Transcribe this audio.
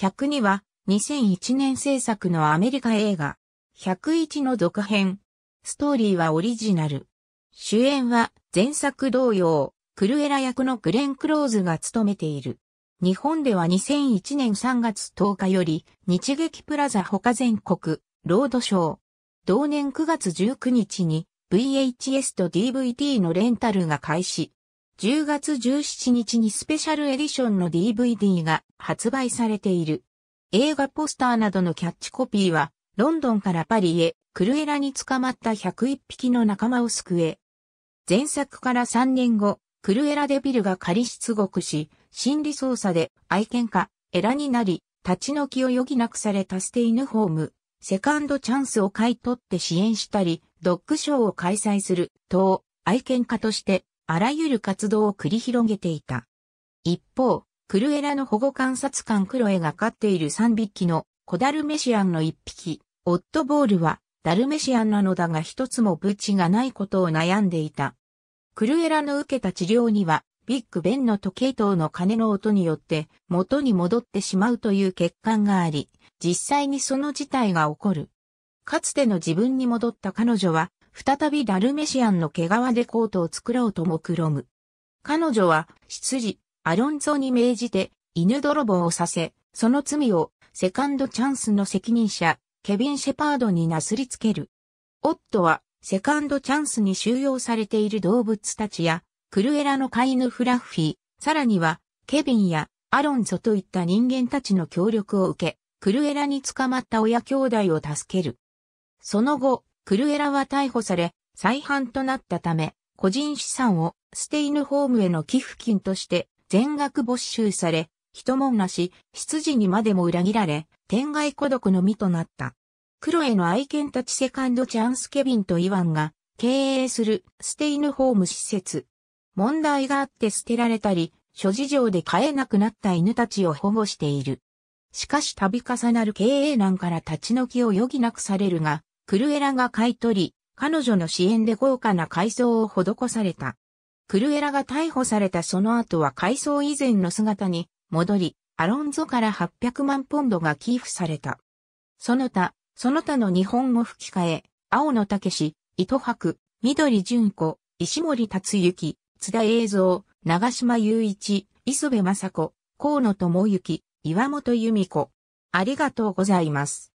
102は2001年制作のアメリカ映画101の続編。ストーリーはオリジナル。主演は前作同様、クルエラ役のグレン・クローズが務めている。日本では2001年3月10日より日劇プラザ他全国ロードショー。同年9月19日に VHS と DVD のレンタルが開始。10月17日にスペシャルエディションの DVD が発売されている。映画ポスターなどのキャッチコピーは、ロンドンからパリへ、クルエラに捕まった101匹の仲間を救え。前作から3年後、クルエラデビルが仮出獄し、心理操作で愛犬家、エラになり、立ち退きを余儀なくされたステイヌホーム、セカンドチャンスを買い取って支援したり、ドッグショーを開催する、等、愛犬家としてあらゆる活動を繰り広げていた。一方、クルエラの保護観察官クロエが飼っている3匹の子ダルメシアンの1匹、オットボールはダルメシアンなのだが一つもブチがないことを悩んでいた。クルエラの受けた治療には、ビッグベンの時計塔の鐘の音によって元に戻ってしまうという欠陥があり、実際にその事態が起こる。かつての自分に戻った彼女は再びダルメシアンの毛皮でコートを作ろうともくろむ。彼女は、執事、アロンゾに命じて、犬泥棒をさせ、その罪を、セカンドチャンスの責任者、ケビン・シェパードになすりつける。夫は、セカンドチャンスに収容されている動物たちや、クルエラの飼い犬フラッフィー、さらには、ケビンやアロンゾといった人間たちの協力を受け、クルエラに捕まった親兄弟を助ける。その後、クルエラは逮捕され、再犯となったため、個人資産をステイヌホームへの寄付金として全額没収され、人もなし、執事にまでも裏切られ、天外孤独の身となった。クロエの愛犬たちセカンドチャンスケビンとイワンが経営するステイヌホーム施設。問題があって捨てられたり、諸事情で飼えなくなった犬たちを保護している。しかし度重なる経営難から立ち退きを余儀なくされるが、クルエラが買い取り、彼女の支援で豪華な改装を施された。クルエラが逮捕されたその後は改装以前の姿に戻り、アロンゾから800万ポンドが寄付された。その他、その他の日本語吹き替え、青野武史、糸博、緑純子、石森達之、津田映像、長島雄一、磯部雅子、河野智之、岩本由美子。ありがとうございます。